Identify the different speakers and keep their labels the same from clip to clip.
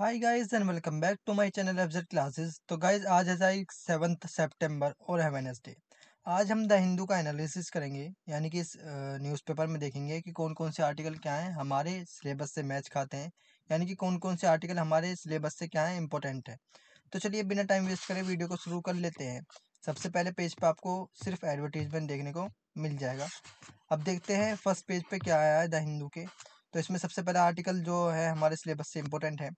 Speaker 1: Hi guys and welcome back to my channel FZ classes तो guys आज है seventh September और है वेनसडे आज हम द हिंदू का एनालिसिस करेंगे यानी कि इस न्यूज़पेपर में देखेंगे कि कौन कौन से आर्टिकल क्या हैं हमारे सिलेबस से मैच खाते हैं यानी कि कौन कौन से आर्टिकल हमारे सिलेबस से क्या हैं इंपॉर्टेंट है तो चलिए बिना टाइम वेस्ट करें वीडियो को शुरू कर लेते हैं सबसे पहले पेज पर पे आपको सिर्फ एडवर्टीजमेंट देखने को मिल जाएगा अब देखते हैं फर्स्ट पेज पर पे क्या आया है द हिंदू के तो इसमें सबसे पहला आर्टिकल जो है हमारे सिलेबस से इम्पोर्टेंट है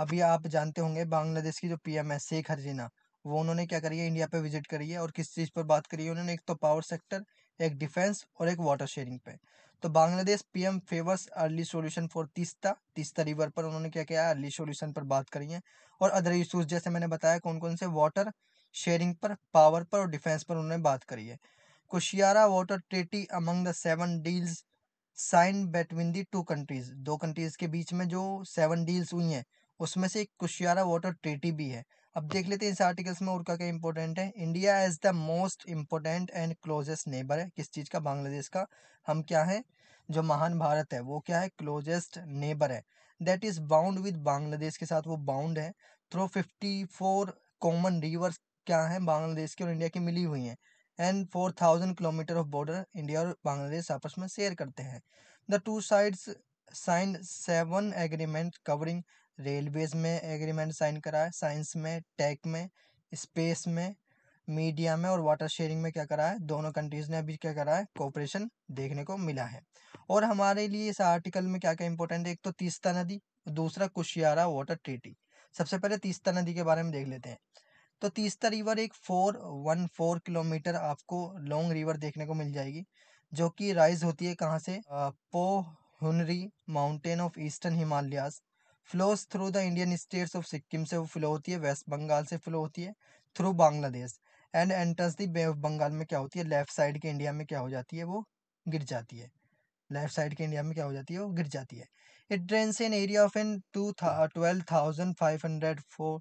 Speaker 1: अभी आप जानते होंगे बांग्लादेश की जो पी एम है शेख हसीना वो उन्होंने क्या करी है इंडिया पर विजिट करी है और किस चीज़ पर बात करी है उन्होंने एक तो पावर सेक्टर एक डिफेंस और एक वाटर शेयरिंग पे तो Bangladesh PM favours early solution for Teesta Teesta river पर उन्होंने क्या किया अर्ली सॉल्यूशन पर बात करी है और अदर इशूज जैसे मैंने बताया कौन कौन से वाटर शेयरिंग पर पावर पर और डिफेंस पर उन्होंने बात करी है Kushiyara water treaty among the seven deals sign between the two countries दो कंट्रीज के बीच में जो सेवन डील्स हुई हैं उसमें से एक कुशियारा वाटर ट्रीटी भी है अब देख लेते हैं इस आर्टिकल्स में और क्या क्या इंपॉर्टेंट है India as the most important and closest neighbour है किस चीज़ का बांग्लादेश का हम क्या है जो महान भारत है वो क्या है क्लोजेस्ट नेबर है that is bound with Bangladesh के साथ वो बाउंड है through fifty four common rivers क्या हैं बांग्लादेश की और इंडिया की मिली हुई हैं and four thousand kilometre of border India और बांग्लादेश आपस में शेयर करते हैं the two sides sign seven agreement covering railways में एग्रीमेंट साइन करा है साइंस में टेक में स्पेस में मीडिया में और वाटर शेयरिंग में क्या करा है दोनों कंट्रीज़ ने अभी क्या करा है कोऑपरेशन देखने को मिला है और हमारे लिए इस आर्टिकल में क्या क्या इंपॉर्टेंट है एक तो तीस्ता नदी दूसरा कुशियारा वाटर ट्रीटी सबसे पहले तीस्ता नदी के बारे में देख लेते हैं तो तीस्ता रिवर एक फोर वन फोर किलोमीटर आपको लॉन्ग रिवर देखने को मिल जाएगी जो कि राइज होती है कहाँ से Pauhunri mountain of eastern Himalayas flows through the Indian states of Sikkim से वो फ्लो होती है वेस्ट बंगाल से फ्लो होती है through Bangladesh and enters the bay of Bengal में क्या होती है लेफ्ट साइड के इंडिया में क्या हो जाती है वो गिर जाती है लेफ्ट साइड के इंडिया में क्या हो जाती है वो गिर जाती है it drains in area of an two twelve thousand five hundred four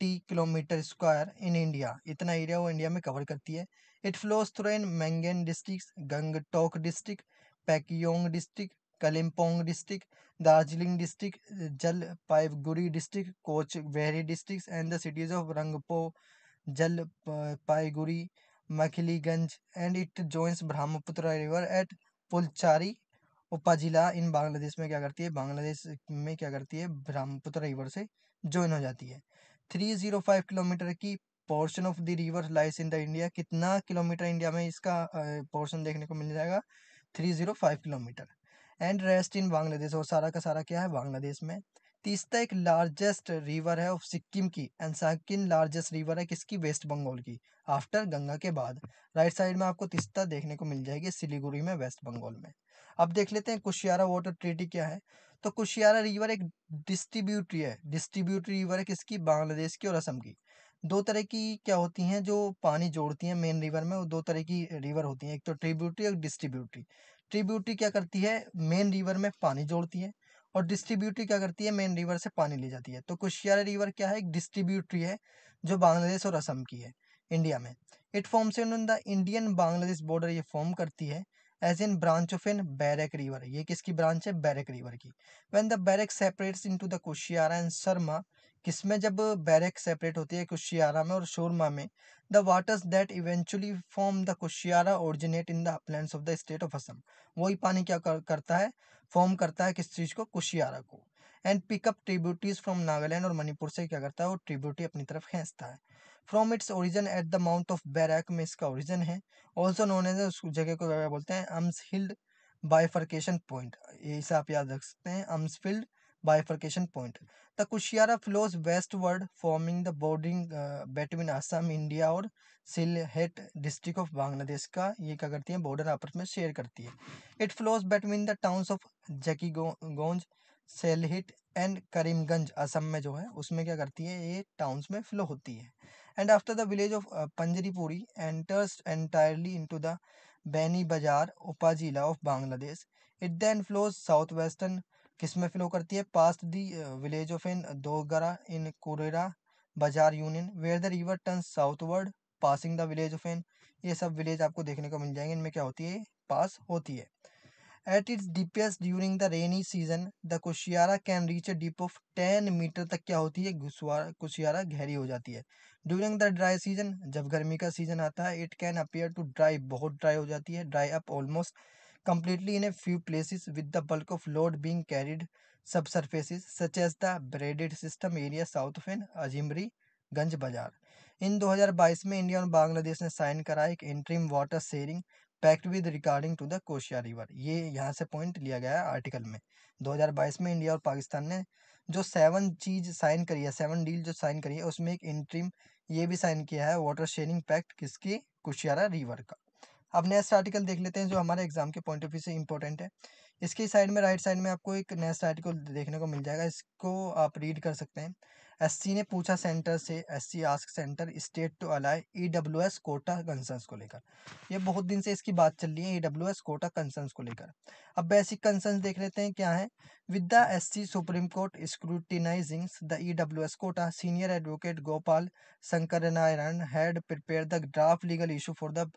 Speaker 1: forty kilometre square in India इतना एरिया वो इंडिया में कवर करती है it flows through in Mangan district Gangtok district Pakyong district Kalimpong district Darjeeling district Jal Jalpaiguri district Cooch Behar district and the cities of Rangpo Jal Jalpaiguri Mekhliganj and it joins Brahmaputra river at Pulchari upazila in Bangladesh में क्या करती है बांग्लादेश में क्या करती है ब्रह्मपुत्र रिवर से ज्वाइन हो जाती है 305 किलोमीटर की portion of the river lies in the India कितना किलोमीटर इंडिया में इसका पोर्शन देखने को मिल जाएगा 305 kilometre and rest in Bangladesh और सारा का सारा क्या है बांग्लादेश में तीस्ता एक लार्जेस्ट रिवर है ऑफ सिक्किम की एंड सेकंड लार्जेस्ट रिवर है किसकी वेस्ट बंगाल की आफ्टर गंगा के बाद राइट साइड में आपको तीस्ता देखने को मिल जाएगी सिलीगुड़ी में वेस्ट बंगाल में अब देख लेते हैं कुशियारा वाटर ट्रीटी क्या है तो कुशियारा रिवर एक डिस्ट्रीब्यूटरी है डिस्ट्रीब्यूटरी रिवर है किसकी बांग्लादेश की और असम की दो तरह की क्या होती हैं जो पानी जोड़ती हैं मेन रिवर में वो दो तरह की रिवर होती हैं एक तो ट्रिब्यूटरी और डिस्ट्रीब्यूटरी ट्रिब्यूटरी क्या करती है मेन रिवर में पानी जोड़ती है और डिस्ट्रीब्यूटरी क्या करती है मेन रिवर से पानी ले जाती है तो कुशियारा रिवर क्या है एक डिस्ट्रीब्यूटरी है जो बांग्लादेश और असम की है इंडिया में it forms in the Indian Bangladesh border ये फॉर्म करती है as in branch of in Barak river ये किसकी ब्रांच है बैरक रिवर की when the Barak separates to the Kushiyara and Surma किसमें जब बैरक सेपरेट होती है कुशियारा में और शोरमा में the waters that eventually form the Kushiyara originate in the upland of the state of Assam वही पानी क्या कर, करता है फॉर्म करता है किस चीज़ को कुशियारा को and pick up tributaries from Nagaland और मणिपुर से क्या करता है वो ट्रिब्यूटी अपनी तरफ खेचता है from its origin at the mount of Barak में इसका ओरिजन है ऑल्सो नोन एज उस जगह को क्या बोलते हैं अम्स हिल्ड बाईफर्केशन पॉइंट ये इसे आप याद रख सकते हैं अम्सफील्ड bifurcation point the Kushiyara flows westward forming the uh, between Assam India और सिलहेट डिस्ट्रिक्ट ऑफ बांग्लादेश का ये क्या करती है बॉर्डर आपस में शेयर करती है it flows between the towns of Zakiganj Sylhet and Karimganj Assam में जो है उसमें क्या करती है ये टाउन्स में फ्लो होती है and after the village of Panjripuri enters entirely into the Beani Bazar Bani जिला of Bangladesh it then flows south western किस में फ्लो करती है past the village of in Dogra in Kurera Bazar union where the river turn southward passing the village of in ये सब village आपको देखने को मिल जाएंगे इनमें क्या होती है पास होती है at its deepest during the rainy season the Kushiyara can reach a deep of ten metre तक क्या होती है कुशियारा गहरी हो जाती है ड्यूरिंग द ड्राई सीजन जब गर्मी का सीजन आता है it can appear to dry बहुत ड्राई हो जाती है dry up almost completely in a few places with the bulk of load being carried sub surfaces such as the braided system area south fin Ajmiriganj Bazar in 2022 में India और बांग्लादेश ने sign करा एक interim water sharing pact with regarding to the Kushiyara river ये यहाँ से point लिया गया है आर्टिकल में 2022 में इंडिया और पाकिस्तान ने जो सेवन चीज साइन करी है सेवन डील जो साइन करी है उसमें एक इंट्रीम ये भी साइन किया है वाटर शेयरिंग पैक्ट किसकी कुशियारा रिवर का अब नेक्स्ट आर्टिकल देख लेते हैं जो हमारे एग्जाम के पॉइंट ऑफ व्यू से इंपॉर्टेंट है इसके साइड में राइट साइड में आपको एक नेक्स्ट आर्टिकल देखने को मिल जाएगा इसको आप रीड कर सकते हैं एससी ने पूछा सेंटर से SC ask centre state to allay EWS e quota concerns को लेकर ये बहुत दिन से इसकी बात चल रही है ईडब्ल्यूएस e कोटा कंसर्न्स को लेकर अब बेसिक कंसर्न देख लेते हैं क्या है with the SC supreme court scrutinizing the EWS e quota senior advocate Gopal Shankar Narayan had prepare the draft legal issue for the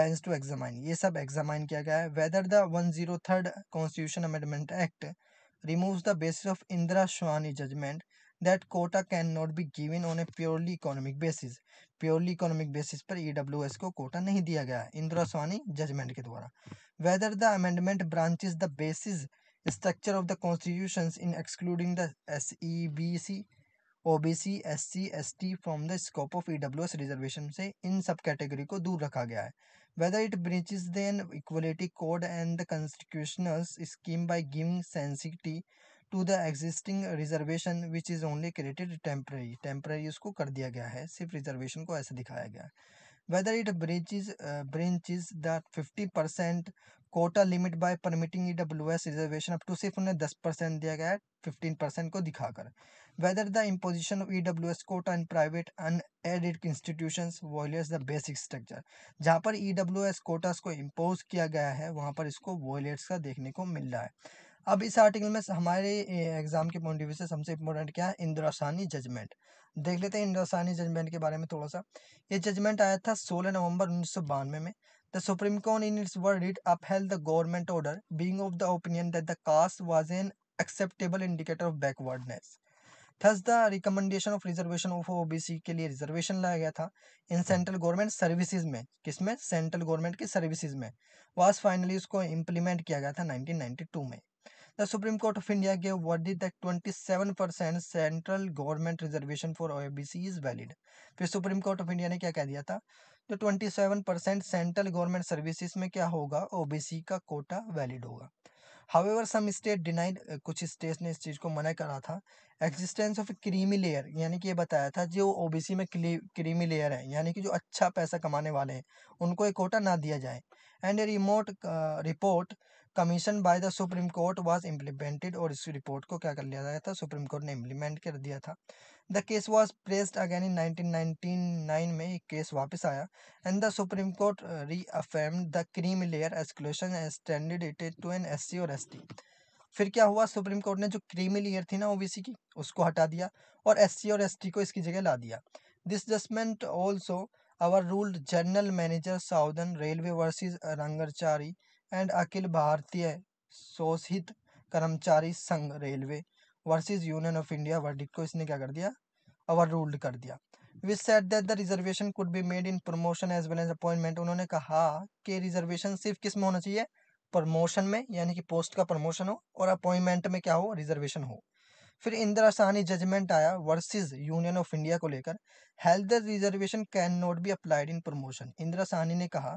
Speaker 1: bench to examine ये सब एग्जामाइन किया गया है whether the one zero third constitution amendment act remove the basis of Indira Sawhney judgement that quota can not be given on a purely economic basis purely economic basis पर E W S को कोटा नहीं दिया गया Indira Sawhney judgement के द्वारा whether the amendment branches the basis structure of the constitution in excluding the S E B C O B C S C S T from the scope of E W S reservation से इन सब category को दूर रखा गया है whether it breaches the equality code and the constitutional scheme by giving sanctity to the existing reservation which is only created temporary temporary उसको कर दिया गया है सिर्फ रिजर्वेशन को ऐसे दिखाया गया है whether it breaches breaches the fifty percent quota limit by permitting E W S reservation up to सिर्फ उन्हें दस परसेंट दिया गया है फिफ्टीन परसेंट को दिखाकर whether the imposition of E W S quota in private unaided institution violates the basic structure जहाँ पर ई डब्ल्यू एस कोटास को इम्पोज किया गया है वहाँ पर इसको वॉयलेट्स का देखने को मिल रहा है अब इस आर्टिकल में हमारे एग्ज़ाम के पॉइंट ऑफ व्यू से सबसे इम्पोर्टेंट क्या है इंद्रासानी जजमेंट देख लेते हैं इंद्रासानी जजमेंट के बारे में थोड़ा सा ये जजमेंट आया था 16 नवंबर उन्नीस में the Supreme Court in its word it upheld the government order being of the opinion that the caste was an acceptable indicator of backwardness thus the recommendation of reservation of C के लिए reservation लाया गया था in central government services में किसमें central government की services में वास फाइनली उसको इम्प्लीमेंट किया गया था 1992 में the Supreme Court of India of India gave twenty seven percent central government reservation for OBC is valid फिर सुप्रीम कोर्ट ऑफ इंडिया ने क्या कह दिया था जो twenty seven percent central government services में क्या होगा ओबीसी का कोटा वैलिड होगा हावेवर सम स्टेट डिनाइड कुछ स्टेट्स ने इस चीज़ को मना करा था एग्जिस्टेंस ऑफ क्रीमी लेयर यानी कि ये बताया था जो ओ बी सी में क्रीमी लेयर है यानी कि जो अच्छा पैसा कमाने वाले हैं उनको एक कोटा ना दिया जाए and a remote report commission by the Supreme Court was implemented और इस रिपोर्ट को क्या कर लिया गया था सुप्रीम कोर्ट ने इम्प्लीमेंट कर दिया था the case was pressed again in 1999 में एक केस वापस आया and the Supreme Court reaffirm the cream layer exclusion extended it to an S और एस फिर क्या हुआ सुप्रीम कोर्ट ने जो क्रीमी लेयर थी ना ओ की उसको हटा दिया और एस और एस को इसकी जगह ला दिया this judgment also overruled General Manager Southern Railway versus Rangachari and Akhil Bharatiya Shoshit Karmachari Sangh Railway versus Union of India verdict को इसने क्या कर दिया ओवर रूल्ड कर दिया which set that the reservation could be made in promotion as well as appointment उन्होंने कहा कि रिजर्वेशन सिर्फ किस में होना चाहिए प्रमोशन में यानी कि पोस्ट का प्रमोशन हो और अपॉइंटमेंट में क्या हो रिजर्वेशन हो फिर इंदिरा साहनी जजमेंट आया वर्सेस यूनियन ऑफ इंडिया को लेकर held the reservation can not be applied in promotion Indira Sahni ने कहा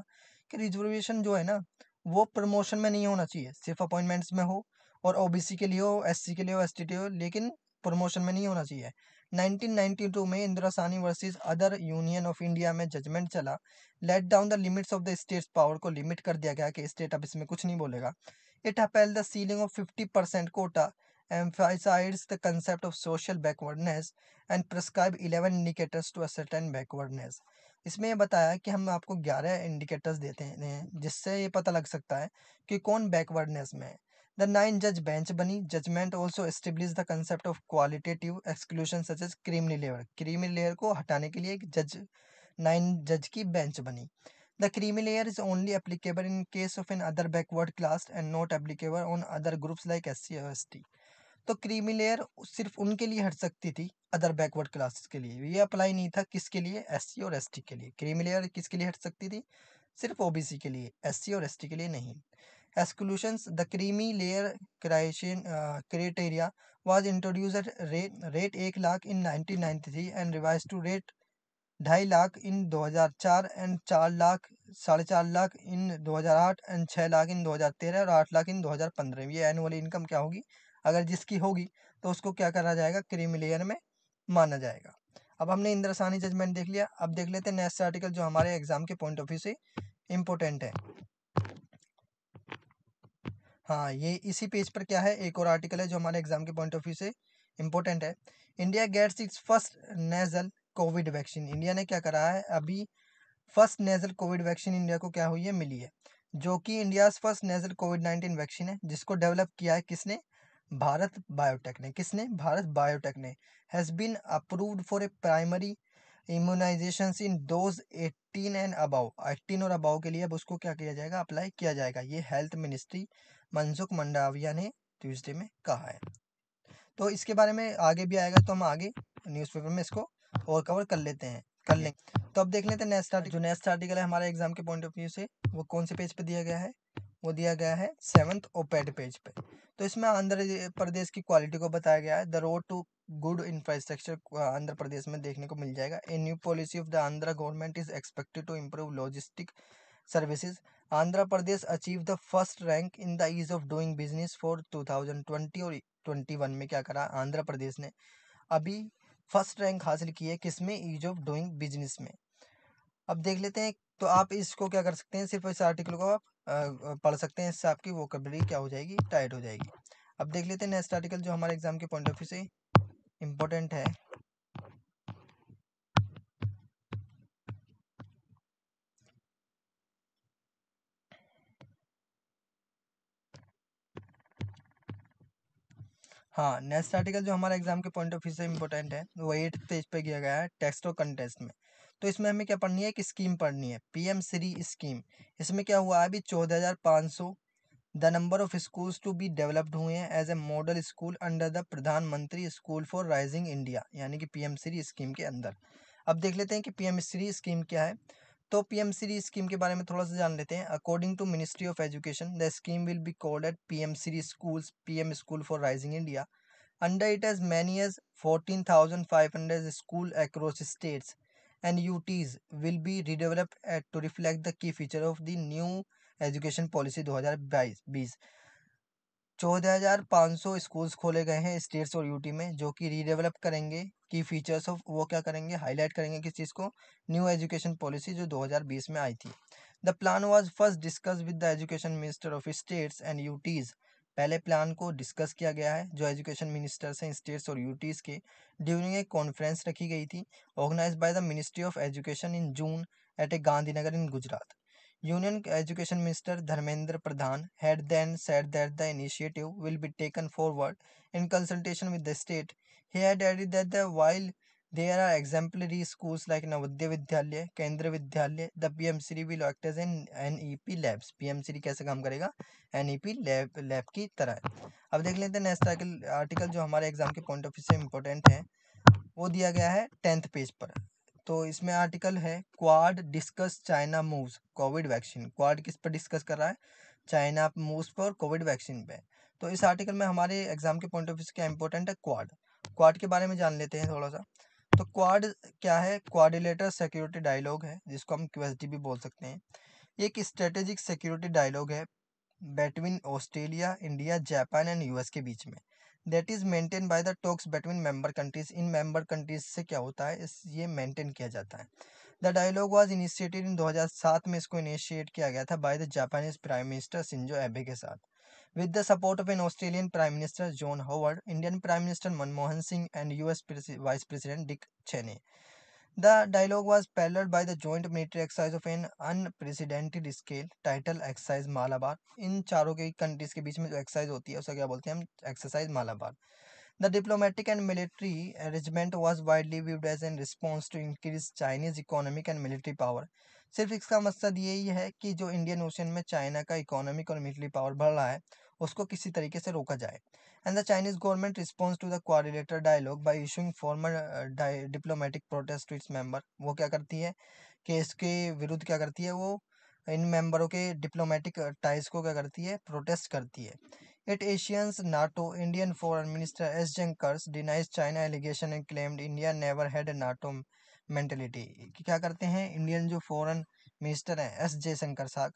Speaker 1: कि रिजर्वेशन जो है ना वो प्रमोशन में नहीं होना चाहिए सिर्फ अपॉइंटमेंट्स में हो और ओबीसी के लिए हो एससी के लिए हो एस हो लेकिन प्रमोशन में नहीं होना चाहिए 1992 में Indira Sahni versus other Union of India में जजमेंट चला let down the limits of the state's power को लिमिट कर दिया गया कि स्टेट अब इसमें कुछ नहीं बोलेगा it upheld the ceiling of fifty percent quota emphasizes the concept of social backwardness and prescribe eleven indicators to ascertain backwardness इसमें यह बताया कि हम आपको ग्यारह इंडिकेटर्स देते हैं जिससे ये पता लग सकता है कि कौन बैकवर्डनेस में है द नाइन जज बेंच बनी judgment also establish the concept of qualitative exclusion such as creamy layer creamy layer को हटाने के लिए एक जज नाइन जज की बेंच बनी the creamy layer is only applicable in case of an other backward class and not applicable on other groups like S C S T तो क्रीमी लेयर सिर्फ उनके लिए हट सकती थी अदर बैकवर्ड क्लासेस के लिए ये अप्लाई नहीं था किसके लिए एस और एस के लिए क्रीमी लेयर किसके लिए हट सकती थी सिर्फ ओ के लिए एस और एस के लिए नहीं the creamy layer criterion creation was introduce at rate rate एक lakh in nineteen in three and revise to rate ढाई लाख इन दो हजार चार एंड चार लाख साढ़े चार लाख इन दो हज़ार आठ एंड छः लाख इन दो हजार तेरह और आठ लाख इन दो हज़ार पंद्रह ये एनुअल इनकम क्या होगी अगर जिसकी होगी तो उसको क्या करा जाएगा क्रीमी लेयर में माना जाएगा अब हमने इंद्रसानी जजमेंट देख लिया अब देख लेते हैं नेक्स्ट आर्टिकल जो हमारे एग्जाम के पॉइंट ऑफ व्यू से इम्पोर्टेंट है हाँ ये इसी पेज पर क्या है एक और आर्टिकल है जो हमारे एग्जाम के पॉइंट ऑफ व्यू से इम्पोर्टेंट है India gets its first nasal COVID vaccine India ने क्या करा है अभी first nasal COVID vaccine India को क्या हुई है मिली है जो कि India first nasal COVID nineteen vaccine है जिसको डेवलप किया है किसने भारत बायोटेक ने किसने भारत बायोटेक ने has been approved for a primary immunization in those 18 and above 18 और अबाव के लिए अब उसको क्या किया जाएगा अप्लाई किया जाएगा ये हेल्थ मिनिस्ट्री मनसुख मंडाविया ने ट्यूजडे में कहा है तो इसके बारे में आगे भी आएगा तो हम आगे न्यूज़पेपर में इसको और कवर कर लेते हैं कर लेंगे तो अब देख लेते हैं नेक्स्ट आर्टिकल जो नेक्स्ट आर्टिकल है हमारे एग्जाम के पॉइंट ऑफ व्यू से वो कौन से पेज पे दिया गया है वो दिया गया है सेवन्थ ओपेड पेज पे तो इसमें आंध्र प्रदेश की क्वालिटी को बताया गया है the road to good infrastructure Andhra Pradesh में देखने को मिल जाएगा a new policy of the Andhra government is expected to improve logistic services Andhra Pradesh achieve the first rank in the ease of doing business for twenty और वन में क्या करा आंध्र प्रदेश ने अभी फर्स्ट रैंक हासिल की है किसमें ईज ऑफ डूइंग बिजनेस में अब देख लेते हैं तो आप इसको क्या कर सकते हैं सिर्फ इस आर्टिकल को आप पढ़ सकते हैं इससे आपकी वोकेबलरी क्या हो जाएगी टाइट हो जाएगी अब देख लेते हैं नेक्स्ट आर्टिकल जो हमारे एग्जाम के पॉइंट ऑफ व्यू से इम्पोर्टेंट है हाँ नेक्स्ट आर्टिकल जो हमारे एग्जाम के पॉइंट ऑफ व्यू से इम्पोर्टेंट है वो एट पेज पे किया गया है टेक्स्ट और कंटेस्ट में तो इसमें हमें क्या पढ़नी है एक स्कीम पढ़नी है पीएम श्री स्कीम इसमें क्या हुआ अभी चौदह हज़ार पाँच सौ the number of schools to be developed हुए हैं as a model school under the Pradhanmantri school for rising India यानी कि एम श्री स्कीम के अंदर अब देख लेते हैं कि एम श्री स्कीम क्या है तो पीएम श्री स्कीम के बारे में थोड़ा सा जान लेते हैं according to ministry of education the scheme will be called at PM Shri schools PM school for rising India under it as many as fourteen thousand five hundred school across states and UTs will be redeveloped at, to reflect the key feature of the new education policy बाईस बीस चौदह हज़ार पाँच सौ schools खोले गए हैं states और यूटी में जो कि रीडेवलप करेंगे की फीचर्स ऑफ वो क्या करेंगे हाईलाइट करेंगे किस चीज़ को न्यू एजुकेशन पॉलिसी जो 2020 में आई थी the plan was first discuss with the education minister of states and UTs पहले प्लान को डिस्कस किया गया है जो एजुकेशन मिनिस्टर्स हैं स्टेट्स और यूटीज़ के ड्यूरिंग एक कॉन्फ्रेंस रखी गई थी organise by the ministry of education in June at a Gandhinagar in Gujarat union education minister Dharmendra Pradhan had then said that the initiative will be taken forward in consultation with the state he had added that the wild are exemplary like There are exemplary schools like Navodaya Vidyalaya, Kendra Vidyalaya. The PMCD N E P labs P M C कैसे काम करेगा N E P lab lab की तरह अब देख लेते हैं next article article जो हमारे एग्जाम के पॉइंट ऑफ व्यू से इम्पोर्टेंट है वो दिया गया है टेंथ पेज पर तो इसमें आर्टिकल है Quad discuss China moves COVID vaccine Quad किस पर डिस्कस कर रहा है चाइना मूव्स पर और कोविड वैक्सीन पे तो इस आर्टिकल में हमारे एग्जाम के पॉइंट ऑफ व्यू से क्या इंपॉर्टेंट है क्वाड क्वाड के बारे में जान लेते हैं थोड़ा सा तो क्वाड क्या है क्वाडिलेटर सिक्योरिटी डायलॉग है जिसको हम क्यू भी बोल सकते हैं एक स्ट्रेटेजिक सिक्योरिटी डायलॉग है between Australia India Japan and US के बीच में that is maintain by the talks between member countries इन मेंबर कंट्रीज से क्या होता है इस ये मेंटेन किया जाता है the dialogue was initiated in 2007 में इसको इनिशिएट किया गया था by the Japanese prime minister Shinzo Abe के साथ With the support of an Australian Prime Minister John Howard, Indian Prime Minister Manmohan Singh, and US Vice President Dick Cheney. The dialogue was paralleled by the joint military exercise of an unprecedented scale title exercise Malabar इन चारों के countries के बीच में जो exercise होती है उसका क्या बोलते हैं हम exercise Malabar The diplomatic and military arrangement was widely viewed as a response to increased Chinese economic and military power. सिर्फ इसका मकसद यही है कि जो इंडियन ओशन में चाइना का इकोनॉमिक और मिलिट्री पावर बढ़ रहा है उसको किसी तरीके से रोका जाए and the Chinese government response to the coordinator dialogue by issuing formal diplomatic protest to its member वो क्या करती है कि इसके विरुद्ध क्या करती है वो इन मेंबरों के डिप्लोमेटिक टाइज uh, को क्या करती है प्रोटेस्ट करती है it Asians NATO Indian foreign minister S Jaishankar denies China allegation and claimed India never had NATO mentality क्या करते हैं इंडियन जो फॉरन मिनिस्टर हैं एस जयशंकर साहब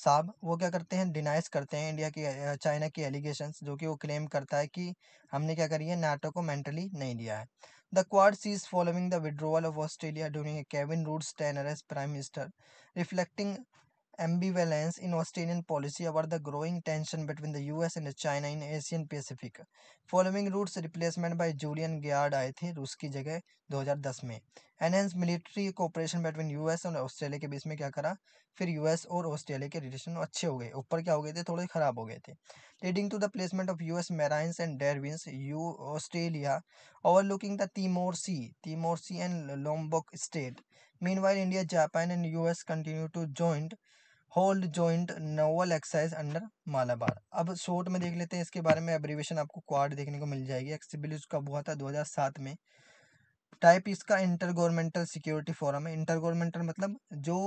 Speaker 1: साहब वो क्या करते हैं डिनाइस करते हैं इंडिया की चाइना की एलिगेशन जो कि वो क्लेम करता है कि हमने क्या करी है नाटो को मेंटली नहीं लिया है the Quad ceased following the withdrawal of Australia during Kevin Rudd's tenure as prime minister reflecting ambivalence in Australian policy about the growing tension between the US and China in Asian Pacific. Following Root's replacement by Julian Gillard आए थे रूस की जगह 2010 में enhance military cooperation between US और Australia के बीच में क्या करा फिर यूएस और ऑस्ट्रेलिया के रिलेशन अच्छे हो गए ऊपर क्या हो गए थे थोड़े खराब हो गए थे leading to the placement of US marines and Darwin's you Australia overlooking the Timor Sea Timor Sea and Lombok Strait Meanwhile, India, Japan, and US continue to join hold joint naval exercise under Malabar अब short में देख लेते हैं इसके बारे में abbreviation आपको quad देखने को मिल जाएगी एक्सिबिलिज कब हुआ था 2007 में टाइप इसका इंटर गवर्नमेंटल सिक्योरिटी फोरम है इंटर गवर्नमेंटल मतलब जो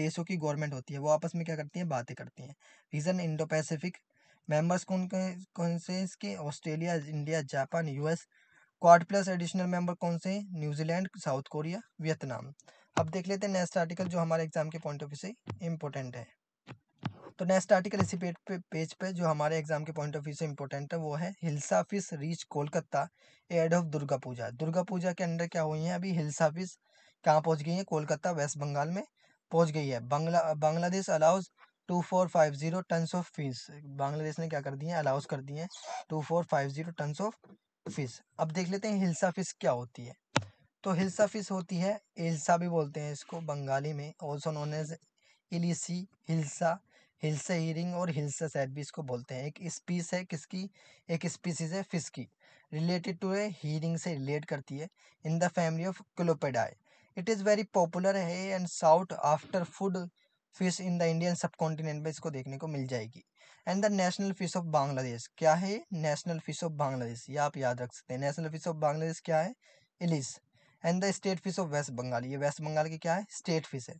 Speaker 1: देशों की गवर्नमेंट होती है वो आपस में क्या करती है बातें करती हैं रीजन इंडो पैसिफिक मेंबर्स कौन कौन से इसके Australia India Japan US Quad plus additional member कौन से न्यूजीलैंड साउथ कोरिया वियतनाम अब देख लेते हैं नेक्स्ट आर्टिकल जो हमारे एग्जाम के पॉइंट ऑफ व्यू से इम्पोर्टेंट है तो नेक्स्ट आर्टिकल इसी पेज पे पेज पे जो हमारे एग्जाम के पॉइंट ऑफ व्यू से इम्पोर्टेंट है वो है hilsa fish reach Kolkata ahead of Durga Puja Durga Puja के अंडर क्या हुई है अभी हिल्सा फिस कहाँ पहुँच गई है कोलकाता वेस्ट बंगाल में पहुँच गई है Bangla Bangladesh allows two four five zero tons of fish Bangladesh ने क्या कर दिए अलाउज कर दिए two four five zero tons of fish अब देख लेते हैं हिल्सा फिस क्या होती है तो हिल्सा फिश होती है एल्सा भी बोलते हैं इसको बंगाली में also known as ilish hilsa hilsa herring और हिल्सा सैड भी इसको बोलते हैं एक स्पीस है किसकी एक स्पीसीज है फिश की रिलेटेड टू ए हीरिंग से रिलेट करती है in the family of Clupeidae it is very popular है and sought after food fish in the Indian subcontinent में इसको देखने को मिल जाएगी and the national fish of Bangladesh क्या है नेशनल फिश ऑफ बांग्लादेश ये आप याद रख सकते हैं नेशनल फिश ऑफ बांग्लादेश क्या है ilish and the state fish of West Bengal ये वेस्ट बंगाल की क्या है स्टेट फिश है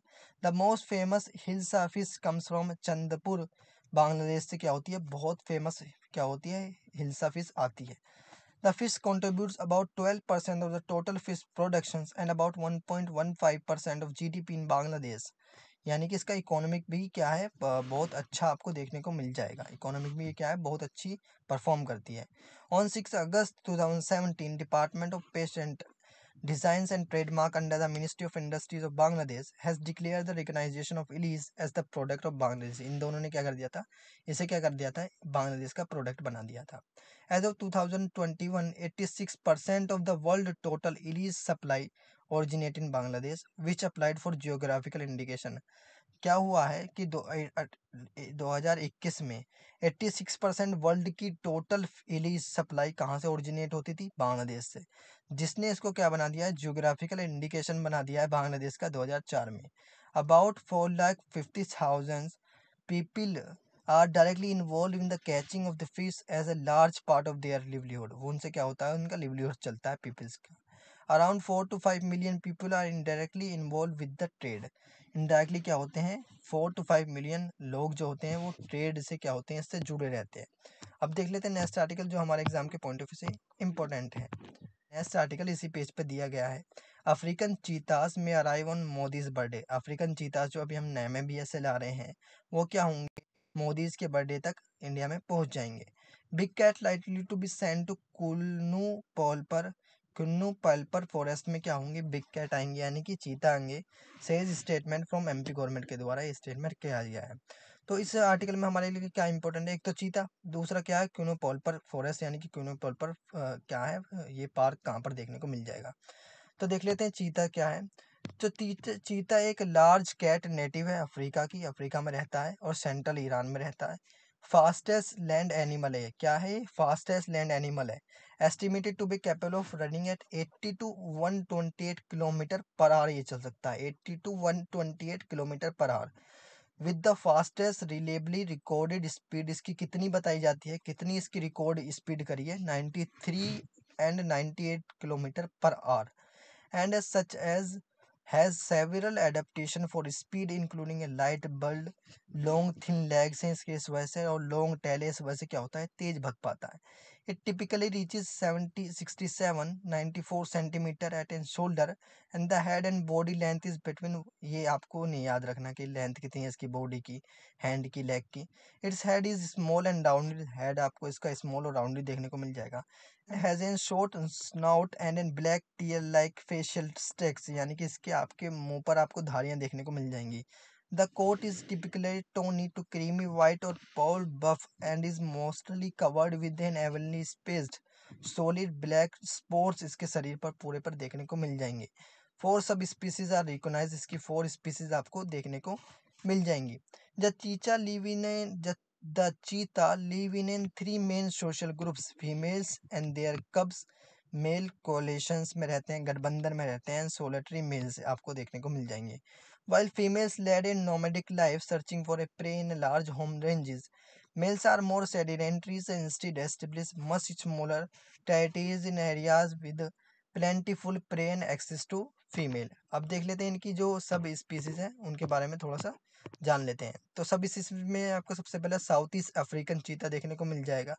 Speaker 1: the most famous hilsa fish comes from Chandpur Bangladesh से क्या होती है बहुत फेमस क्या होती है हिल्सा फिश आती है the fish contributes about twelve percent of the total fish production and about one point one five percent of G D P in Bangladesh यानी कि इसका इकोनॉमिक भी क्या है बहुत अच्छा आपको देखने को मिल जाएगा इकोनॉमिक भी क्या है बहुत अच्छी परफॉर्म करती है on six August two thousand seventeen department of patent Designs and Trademark under the Ministry of Industries of Bangladesh has declared the recognition of Elise as the product of Bangladesh. इन दोनों ने क्या कर दिया था इसे क्या कर दिया था बांग्लादेश का प्रोडक्ट बना दिया था as of 2021, 86 percent of the world total ilish supply originate in Bangladesh which applied for geographical indication क्या हुआ है कि दो दो हज़ार इक्कीस में एट्टी सिक्स परसेंट वर्ल्ड की टोटल इली सप्लाई कहाँ से ओरिजिनेट होती थी बांग्लादेश से जिसने इसको क्या बना दिया है जियोग्राफिकल इंडिकेशन बना दिया है बांग्लादेश का 2004 में about four lakh fifty thousand people are directly involve in the catching of the fish as a large part of their livelihood उनसे क्या होता है उनका लिवलीहुड चलता है पीपल्स का around four to five million people are indirectly involve with the trade indirectly क्या होते हैं फोर टू फाइव मिलियन लोग जो होते हैं वो ट्रेड से क्या होते हैं इससे जुड़े रहते हैं अब देख लेते हैं नेक्स्ट आर्टिकल जो हमारे एग्जाम के पॉइंट ऑफ व्यू से इम्पोर्टेंट है नेक्स्ट आर्टिकल इसी पेज पर पे दिया गया है अफ्रीकन चीतास में arrive on Modi's birthday African cheetahs जो अभी हम नए बी एस ला रहे हैं वो क्या होंगे मोदीज़ के बर्थडे तक इंडिया में पहुंच जाएंगे big cat likely to be sent to Kuno Palpur Kuno पल्पर forest में क्या होंगे बिग कैट आएंगे यानी कि चीता आएंगे says statement from MP government के द्वारा ये स्टेटमेंट किया गया है तो इस आर्टिकल में हमारे लिए क्या इंपॉर्टेंट है एक तो चीता दूसरा क्या है क्यूनो पॉलपर फॉरेस्ट यानी कि क्यूनो पॉलपर क्या है ये पार्क कहाँ पर देखने को मिल जाएगा तो देख लेते हैं चीता क्या है तो चीता एक लार्ज कैट नेटिव है अफ्रीका की अफ्रीका में रहता है और सेंट्रल ईरान में रहता है फास्टेस्ट लैंड एनिमल है क्या है फास्टेस्ट लैंड एनिमल है estimated to be capable of running at 80 to 128 kilometre per hour ये चल सकता है 80 to 128 kilometre per hour with the fastest reliably recorded speed इसकी कितनी बताई जाती है कितनी इसकी रिकॉर्ड स्पीड करी है 93 and 98 kilometre per hour and such as has several adaptation for speed including a light build long thin legs हैं इसके इस वजह से और long tail है इस वजह से क्या होता है तेज भग पाता है it typically reaches seven ninety four centimetre at and shoulder and the head and body length is between ये आपको नहीं याद रखना कि लेंथ कितनी है इसकी बॉडी की हैंड की लेग की its head is small and round head आपको इसका स्मॉल और राउंड देखने को मिल जाएगा has in short snout and in black tear like facial streaks यानी कि इसके आपके मुंह पर आपको धारियां देखने को मिल जाएंगी the coat is typically tawny to creamy white और pale buff and is mostly covered with an evenly spaced solid black spots इसके शरीर पर पूरे पर देखने को मिल जाएंगे four subspecies are recognise इसकी फोर स्पीसीज आपको देखने को मिल जाएंगी the cheetah live in the The cheetah live in three main social groups females and their cubs male coalitions में रहते हैं गठबंधन में रहते हैं सोलेटरी मेल्स आपको देखने को मिल जाएंगे while females led in nomadic life searching for a prey in large home ranges males are more sedentary instead establish much smaller टाइटीज in areas with plentiful prey and access to female अब देख लेते हैं इनकी जो sub species हैं उनके बारे में थोड़ा सा जान लेते हैं तो सब इस में आपको सबसे पहले साउथ ईस्ट अफ्रीकन चीता देखने को मिल जाएगा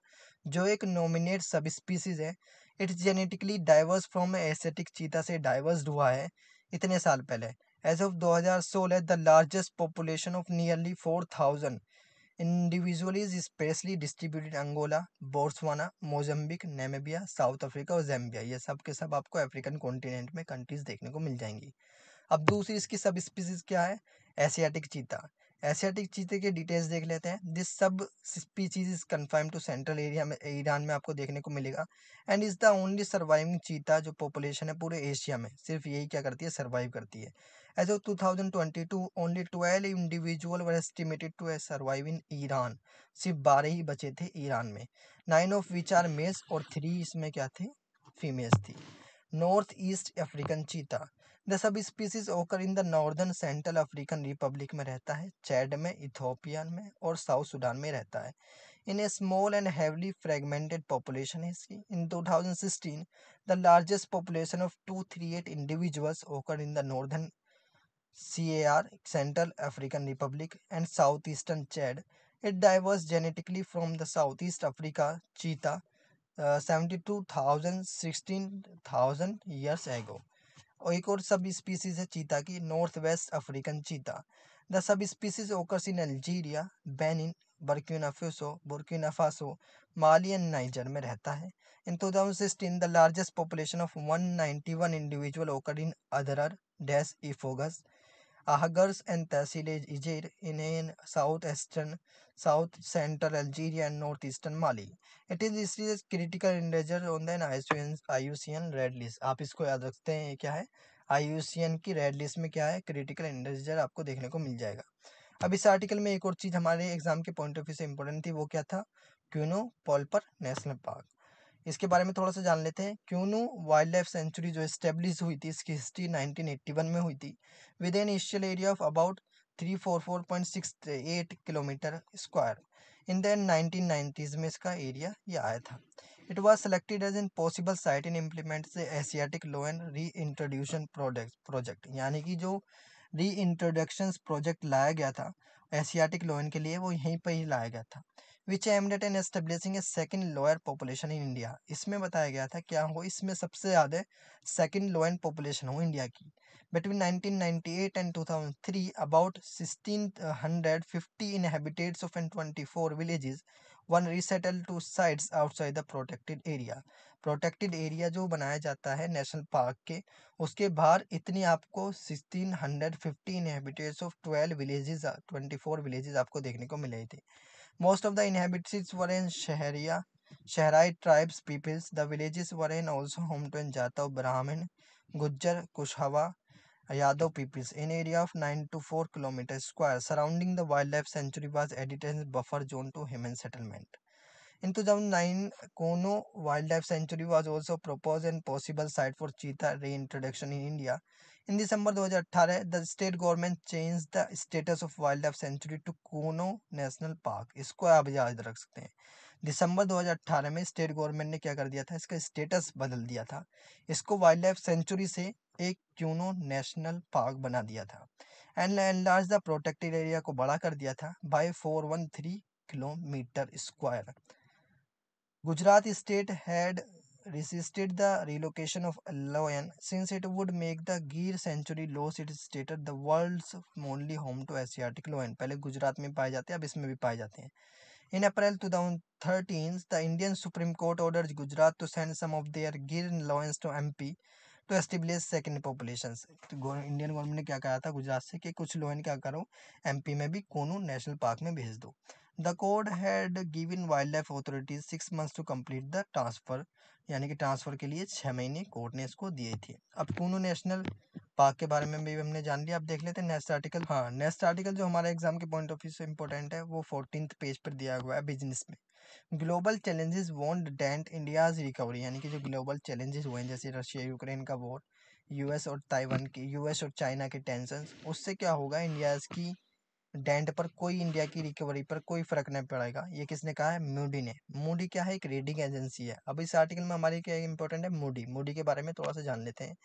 Speaker 1: जो एक नॉमिनेट सब स्पीसीज़ है its genetically diverse from Asiatic cheetah से डाइवर्स हुआ है इतने साल पहले as of 2016 the largest population of nearly four thousand individual is specially distributed Angola Botswana Mozambique Namibia South Africa और जैम्बिया ये सब के सब आपको अफ्रीकन कॉन्टिनेंट में कंट्रीज देखने को मिल जाएंगी अब दूसरी इसकी सब स्पीसीज क्या है एशियाटिक चीता एशियाटिक चीते के डिटेल्स देख लेते हैं this subspecies is confined to central area में ईरान में आपको देखने को मिलेगा and is the only surviving cheetah जो पॉपुलेशन है पूरे एशिया में सिर्फ यही क्या करती है सर्वाइव करती है as of two only twelve individual were estimated to survive in Iran सिर्फ बारह ही बचे थे ईरान में nine of which are males और थ्री इसमें क्या थे फीमेल्स थी north east African cheetah the subspecies occur in the northern Central African Republic में रहता है चैड में इथोपियन में और साउथ सूडान में रहता है in a small and heavily fragmented population है इसकी in 2016 the largest population of 238 individuals occur in the northern C A R Central African Republic and south eastern Chad it diverse genetically from the south east Africa cheetah seventy two thousand sixteen thousand years ago और एक और subspecies है चीता की north west African cheetah the subspecies occurs in Algeria Benin बर्क्यूनाफ्यूसो Faso Mali and Niger में रहता है in two thousand sixteen the largest population of one ninety one individual occur in Adrar des Ifoghas Ahagars and Tahsil Ijir in southeastern, south central Algeria and northeastern Mali. It is इसलिए critical endanger on the IUCN red list आप इसको याद रखते हैं ये क्या है IUCN की रेड लिस्ट में क्या है क्रिटिकल इंडेजर आपको देखने को मिल जाएगा अब इस आर्टिकल में एक और चीज़ हमारे एग्जाम के पॉइंट ऑफ व्यू से इंपॉर्टेंट थी वो क्या था क्यूनो पर नेशनल पार्क इसके बारे में थोड़ा सा जान लेते हैं क्यूनू वाइल्ड लाइफ सेंचुरी जो इस्टेब्लिश हुई थी इसकी हिस्ट्री 1981 में हुई थी विद एन एशियल area of about 344.68 kilometre square in nineteen 1990s में इसका एरिया ये आया था it was selected as in possible site in implement से Asiatic lion and reintroduction product project यानी कि जो री इंट्रोडक्शन प्रोजेक्ट लाया गया था एशियाटिक लोन के लिए वो यहीं पर ही लाया गया था which aimed at an establishing a second lion population in India इसमें बताया गया था क्या हो हाँ, इसमें सबसे ज़्यादा सेकेंड लोअर पॉपुलेशन हो इंडिया की between 1998 and two thousand three about sixteen hundred fifty 1650 of of twenty four villages one resettle to sites outside the protected area protected area जो बनाया जाता है नेशनल पार्क के उसके बाहर इतनी आपको sixteen hundred 1650 inhabitants of twelve 12 twenty four villages आपको देखने को मिले थे Most of the inhabitants were in Shaharia, Shahrai tribes peoples. The villages were in also home to Jatav, Brahmin, Gujjar, Kushava, Yadav peoples. An area of 9 to 4 km square surrounding the wildlife sanctuary was added as buffer zone to human settlement. In 2009, Kono Wildlife Sanctuary was also proposed and possible site for cheetah reintroduction in India. In December 2018, the state government change the status of wild life sanctuary to Kuno national park इसको आप याद रख सकते हैं दिसंबर 2018 में state government ने क्या कर दिया था इसका स्टेटस बदल दिया था इसको वाइल्ड लाइफ सेंचुरी से एक क्यूनो नेशनल पार्क बना दिया था and enlarge the protected area को बड़ा कर दिया था by 413 kilometre square Gujarat state had resisted the relocation of Lion since it would make the Gir Sanctuary loss it stated the world's only home to Asiatic Lion. पहले गुजरात में पाए जाते हैं अब इसमें भी पाए जाते हैं In April 2013, the Indian Supreme Court ordered Gujarat to send some of their Gir Lions to MP to establish second populations. तो इंडियन गवर्नमेंट ने क्या कहा था गुजरात से कि कुछ लोन क्या करो MP में भी कोनू नेशनल पार्क में भेज दो The court had given wildlife authorities authorities months to complete the transfer यानी कि ट्रांसफ़र के लिए छः महीने कोर्ट ने इसको दिए थे अब कूनू नेशनल पार्क के बारे में भी हमने जान लिया अब देख लेते हैं नेक्स्ट आर्टिकल हाँ नेक्स्ट आर्टिकल जो हमारे एग्जाम के पॉइंट ऑफ व्यू से इंपॉर्टेंट है वो फोर्टीन पेज पर दिया हुआ है बिजनेस में global challenges won't dent India's recovery यानी कि जो ग्लोबल चैलेंजेस हुए हैं जैसे रशिया यूक्रेन का वॉर यूएस और ताइवान की यूएस और चाइना के टेंशन उससे क्या होगा इंडियाज़ की डेंट पर कोई इंडिया की रिकवरी पर कोई फर्क नहीं पड़ेगा ये किसने कहा है मूडी ने मूडी क्या है एक रेडिंग एजेंसी है अब इस आर्टिकल में हमारी क्या इंपॉर्टेंट है मूडी मूडी के बारे में थोड़ा सा जान लेते हैं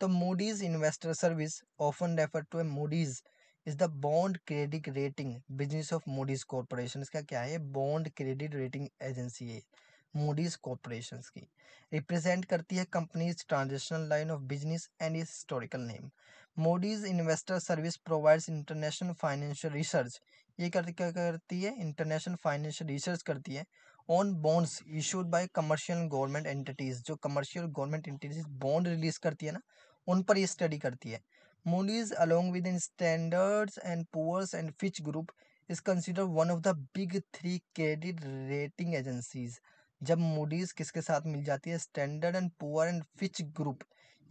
Speaker 1: तो Moody's investor service often refer to a Moody's is the bond credit rating business of Moody's corporation इसका क्या है बॉन्ड क्रेडिट रेटिंग एजेंसी है मूडीज कॉरपोरेशन की रिप्रेजेंट करती है company's transactional line of business and historical name Moody's investor service provides international financial research ये कर, क्या करती है इंटरनेशनल फाइनेंशियल रिसर्च करती है on bonds issued by commercial government entities जो commercial government entities bond release करती है ना उन पर ये स्टडी करती है Moody's along with in Standard's and Poor's and Fitch group is consider one of the big three credit rating agencies जब मूडीज किसके साथ मिल जाती है Standard and Poor and Fitch group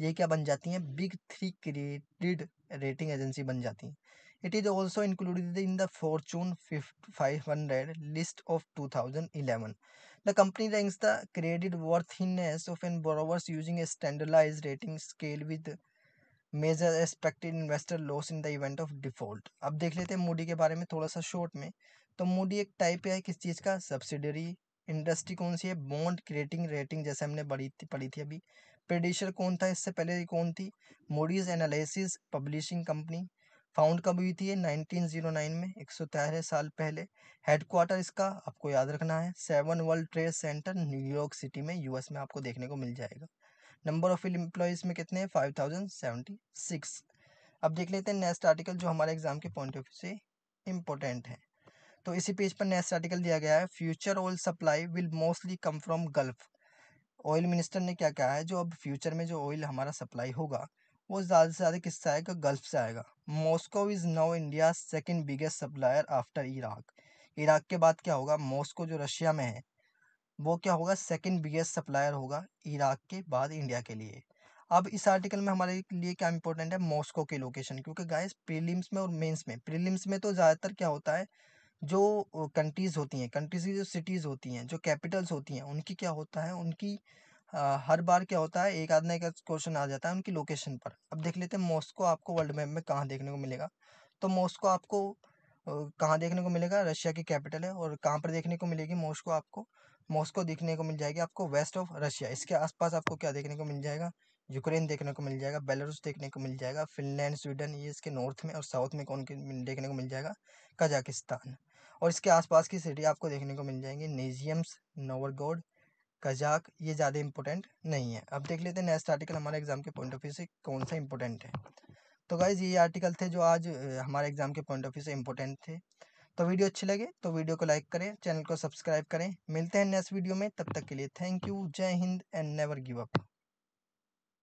Speaker 1: ये क्या बन जाती हैं big three credit rating agency बन जाती हैं it is also included in the Fortune five hundred list of two thousand eleven the company ranks the credit worthiness of an borrowers using a standardise rating scale with measure expected investor loss in the event of default अब देख लेते हैं Moody के बारे में थोड़ा सा short में तो मूडी एक टाइप है किस चीज़ का सब्सिडरी इंडस्ट्री कौन सी है बॉन्ड क्रिएटिंग रेटिंग जैसे हमने बड़ी पढ़ी थी अभी प्रेडिशर कौन था इससे पहले कौन थी Moody's analysis publishing company found कब हुई थी 1909 में एक साल पहले हेडक्वार्टर इसका आपको याद रखना है seven world trade center New York city में यूएस में आपको देखने को मिल जाएगा नंबर ऑफ एम्प्लॉयज़ में कितने हैं फाइव थाउजेंड सेवेंटी सिक्स अब देख लेते हैं नेक्स्ट आर्टिकल जो हमारे एग्जाम के पॉइंट ऑफ व्यू से इम्पोर्टेंट है तो इसी पेज पर नेक्स्ट आर्टिकल दिया गया है future oil supply will mostly come from Gulf oil minister ने क्या कहा है जो अब फ्यूचर में जो ऑयल हमारा सप्लाई होगा वो ज़्यादा से ज़्यादा किससे आएगा गल्फ से आएगा Moscow is now India second biggest supplier after Iraq Iraq के बाद क्या होगा मॉस्को जो रशिया में है वो क्या होगा सेकेंड बिगेस्ट सप्लायर होगा इराक के बाद इंडिया के लिए अब इस आर्टिकल में हमारे लिए क्या इंपॉर्टेंट है मॉस्को के लोकेशन क्योंकि गाइस प्रीलिम्स में और मेंस में प्रीलिम्स में तो ज़्यादातर क्या होता है जो कंट्रीज़ होती हैं कंट्रीज़ की जो सिटीज़ होती हैं जो कैपिटल्स होती हैं उनकी क्या होता है उनकी हर बार क्या होता है एक आधा एक क्वेश्चन आ जाता है उनकी लोकेशन पर अब देख लेते हैं मॉस्को आपको वर्ल्ड मैप में कहाँ देखने को मिलेगा तो मॉस्को आपको कहाँ देखने को मिलेगा रशिया की कैपिटल है और कहाँ पर देखने को मिलेगी मॉस्को आपको मॉस्को देखने को मिल जाएगी आपको वेस्ट ऑफ रशिया इसके आसपास आपको क्या देखने को मिल जाएगा यूक्रेन देखने को मिल जाएगा बेलारूस देखने को मिल जाएगा फिनलैंड स्वीडन ये इसके नॉर्थ में और साउथ में कौन देखने को मिल जाएगा कजाकिस्तान और इसके आसपास की सिटी आपको देखने को मिल जाएंगी नेजियम्स नोवरगोड कजाक ये ज़्यादा इंपॉर्टेंट नहीं है अब देख लेते हैं नेक्स्ट आर्टिकल हमारे एग्जाम के पॉइंट ऑफ व्यू से कौन सा इंपॉर्टेंट है तो गाइज ये आर्टिकल थे जो आज हमारे एग्जाम के पॉइंट ऑफ व्यू से इंपॉर्टेंट थे तो वीडियो अच्छी लगे तो वीडियो को लाइक करें चैनल को सब्सक्राइब करें मिलते हैं नेक्स्ट वीडियो में तब तक के लिए थैंक यू जय हिंद एंड नेवर गिव अप